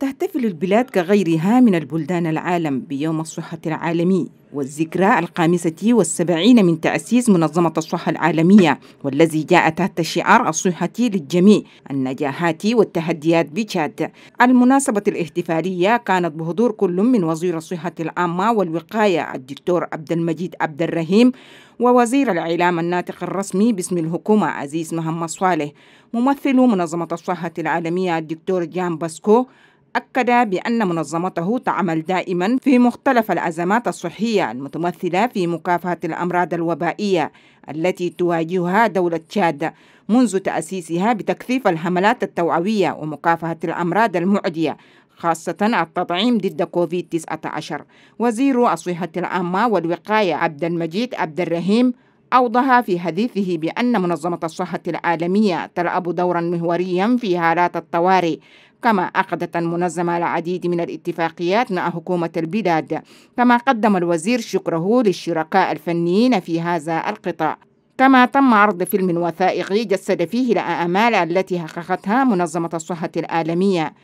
تحتفل البلاد كغيرها من البلدان العالم بيوم الصحة العالمي والذكرى الخامسة والسبعين من تأسيس منظمة الصحة العالمية والذي جاء تحت شعار الصحة للجميع النجاحات والتحديات بتشاد المناسبة الاحتفالية كانت بحضور كل من وزير الصحة العامة والوقاية الدكتور عبد المجيد عبد الرحيم ووزير الإعلام الناطق الرسمي باسم الحكومة عزيز محمد صالح ممثل منظمة الصحة العالمية الدكتور جان باسكو أكد بأن منظمته تعمل دائما في مختلف الأزمات الصحية المتمثلة في مكافحة الأمراض الوبائية التي تواجهها دولة تشاد منذ تأسيسها بتكثيف الحملات التوعوية ومكافحة الأمراض المعدية خاصة التطعيم ضد كوفيد 19 وزير الصحة العامة والوقاية عبد المجيد عبد الرحيم أوضح في حديثه بأن منظمة الصحة العالمية تلعب دورا محوريا في حالات الطوارئ كما عقدت المنظمة العديد من الاتفاقيات مع حكومة البلاد كما قدم الوزير شكره للشركاء الفنيين في هذا القطاع كما تم عرض فيلم وثائقي جسد فيه الآمال التي حققتها منظمة الصحة العالمية